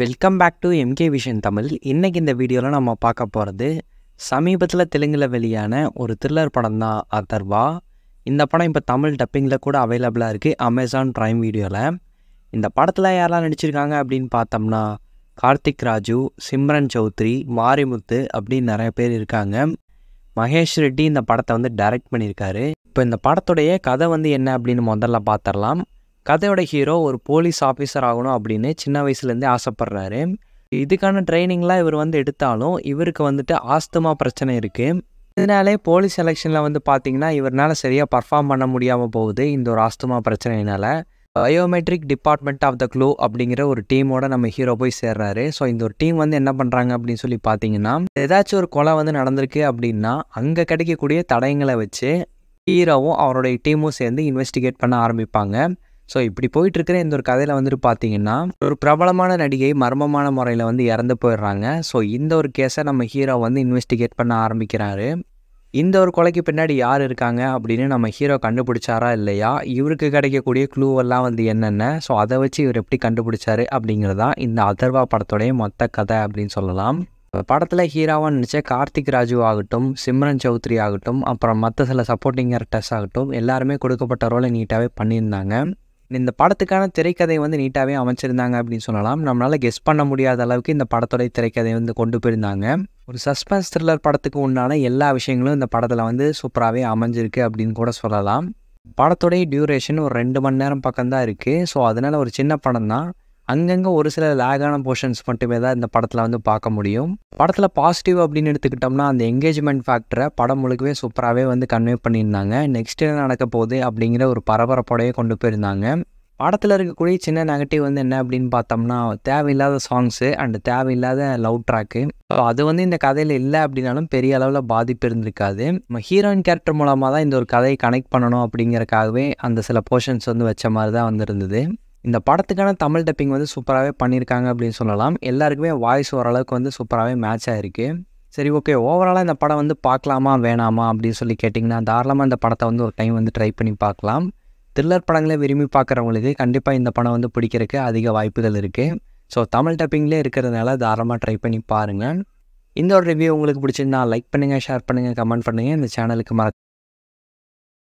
welcome back to MK vision Tamil இன்றைக்கி இந்த வீடியோவில் நம்ம பார்க்க போகிறது சமீபத்தில் தெலுங்கில் வெளியான ஒரு த்ரில்லர் படம் தான் அதர்வா இந்த படம் இப்போ தமிழ் டப்பிங்கில் கூட அவைலபிளாக இருக்குது அமேசான் ப்ரைம் வீடியோவில் இந்த படத்தில் யாரெல்லாம் நடிச்சிருக்காங்க அப்படின்னு பார்த்தோம்னா கார்த்திக் ராஜு சிம்ரன் சௌத்ரி மாரிமுத்து அப்படின்னு நிறைய பேர் இருக்காங்க மகேஷ் ரெட்டி இந்த படத்தை வந்து டைரக்ட் பண்ணியிருக்காரு இப்போ இந்த படத்துடைய கதை வந்து என்ன அப்படின்னு முதல்ல பார்த்துடலாம் கதையோட ஹீரோ ஒரு போலீஸ் ஆஃபீஸர் ஆகணும் அப்படின்னு சின்ன வயசுலேருந்தே ஆசைப்பட்றாரு இதுக்கான ட்ரைனிங்லாம் இவர் வந்து எடுத்தாலும் இவருக்கு வந்துட்டு ஆஸ்துமா பிரச்சனை இருக்குது இதனாலே போலீஸ் எலெக்ஷனில் வந்து பார்த்திங்கன்னா இவரால் சரியாக பர்ஃபார்ம் பண்ண முடியாமல் போகுது இந்த ஒரு ஆஸ்துமா பிரச்சனையினால் biometric department of the clue அப்படிங்கிற ஒரு டீமோட நம்ம ஹீரோ போய் சேர்றாரு ஸோ இந்த ஒரு டீம் வந்து என்ன பண்ணுறாங்க அப்படின்னு சொல்லி பார்த்தீங்கன்னா ஏதாச்சும் ஒரு கொலை வந்து நடந்திருக்கு அப்படின்னா அங்கே கிடைக்கக்கூடிய தடயங்களை வச்சு ஹீரோவும் அவருடைய டீமும் சேர்ந்து இன்வெஸ்டிகேட் பண்ண ஆரம்பிப்பாங்க ஸோ இப்படி போயிட்டுருக்கிற இந்த ஒரு கதையில் வந்துட்டு பார்த்தீங்கன்னா ஒரு பிரபலமான நடிகை மர்மமான முறையில் வந்து இறந்து போயிடுறாங்க ஸோ இந்த ஒரு கேஸை நம்ம ஹீரோ வந்து இன்வெஸ்டிகேட் பண்ண ஆரம்பிக்கிறாரு இந்த ஒரு கொலைக்கு பின்னாடி யார் இருக்காங்க அப்படின்னு நம்ம ஹீரோ கண்டுபிடிச்சாரா இல்லையா இவருக்கு கிடைக்கக்கூடிய க்ளூவெல்லாம் வந்து என்னென்ன ஸோ அதை வச்சு இவர் எப்படி கண்டுபிடிச்சாரு அப்படிங்கிறதா இந்த அதர்வா படத்துடைய மொத்த கதை அப்படின்னு சொல்லலாம் படத்தில் ஹீரோவாக நினச்ச கார்த்திக் ராஜு ஆகட்டும் சிம்ரன் சௌத்ரி ஆகட்டும் அப்புறம் மற்ற சில சப்போர்ட்டிங் கேரக்டர்ஸ் ஆகட்டும் எல்லாருமே கொடுக்கப்பட்ட ரோலை நீட்டாகவே பண்ணியிருந்தாங்க இந்த படத்துக்கான திரைக்கதை வந்து நீட்டாகவே அமைச்சிருந்தாங்க அப்படின்னு சொல்லலாம் நம்மளால் கெஸ் பண்ண முடியாத அளவுக்கு இந்த படத்தோடைய திரைக்கதை வந்து கொண்டு போயிருந்தாங்க ஒரு சஸ்பென்ஸ் த்ரில்லர் படத்துக்கு உண்டான எல்லா விஷயங்களும் இந்த படத்தில் வந்து சூப்பராகவே அமைஞ்சிருக்கு அப்படின்னு கூட சொல்லலாம் படத்துடைய டியூரேஷன் ஒரு ரெண்டு மணி நேரம் பக்கம் தான் இருக்குது ஸோ அதனால் ஒரு சின்ன படம் தான் அங்கங்கே ஒரு சில லேகான போர்ஷன்ஸ் மட்டுமே தான் இந்த படத்தில் வந்து பார்க்க முடியும் படத்தில் பாசிட்டிவ் அப்படின்னு எடுத்துக்கிட்டோம்னா அந்த என்கேஜ்மெண்ட் ஃபேக்டரை படம் முழுக்கவே சூப்பராகவே வந்து கன்வே பண்ணியிருந்தாங்க நெக்ஸ்ட் என்ன நடக்க போகுது அப்படிங்கிற ஒரு பரபரப்போடையே கொண்டு போயிருந்தாங்க படத்தில் இருக்கக்கூடிய சின்ன நெகட்டிவ் வந்து என்ன அப்படின்னு பார்த்தோம்னா தேவையில்லாத சாங்ஸு அண்ட் தேவையில்லாத லவ் ட்ராக்கு அது வந்து இந்த கதையில் இல்லை அப்படின்னாலும் பெரிய அளவில் பாதிப்பு இருந்திருக்காது நம்ம ஹீரோயின் கேரக்டர் மூலமாக தான் இந்த ஒரு கதையை கனெக்ட் பண்ணணும் அப்படிங்கிறக்காகவே அந்த சில போர்ஷன்ஸ் வந்து வச்ச மாதிரி தான் வந்திருந்தது இந்த படத்துக்கான தமிழ் டப்பிங் வந்து சூப்பராகவே பண்ணியிருக்காங்க அப்படின்னு சொல்லலாம் எல்லாருக்குமே வாய்ஸ் ஓரளவுக்கு வந்து சூப்பராகவே மேட்ச் ஆகிருக்கு சரி ஓகே ஓவராலாக இந்த படம் வந்து பார்க்கலாமா வேணாமா அப்படின்னு சொல்லி கேட்டிங்கன்னா தாராளமாக இந்த படத்தை வந்து ஒரு டைம் வந்து ட்ரை பண்ணி பார்க்கலாம் த்ரில்லர் படங்களை விரும்பி பார்க்குறவங்களுக்கு கண்டிப்பாக இந்த படம் வந்து பிடிக்கிறதுக்கு அதிக வாய்ப்புகள் இருக்குது ஸோ தமிழ் டப்பிங்லேயே இருக்கிறதுனால தாராளமாக ட்ரை பண்ணி பாருங்கள் இந்த ஒரு ரிவ்யூ உங்களுக்கு பிடிச்சிருந்தா லைக் பண்ணுங்கள் ஷேர் பண்ணுங்கள் கமெண்ட் பண்ணுங்கள் இந்த சேனலுக்கு மறக்க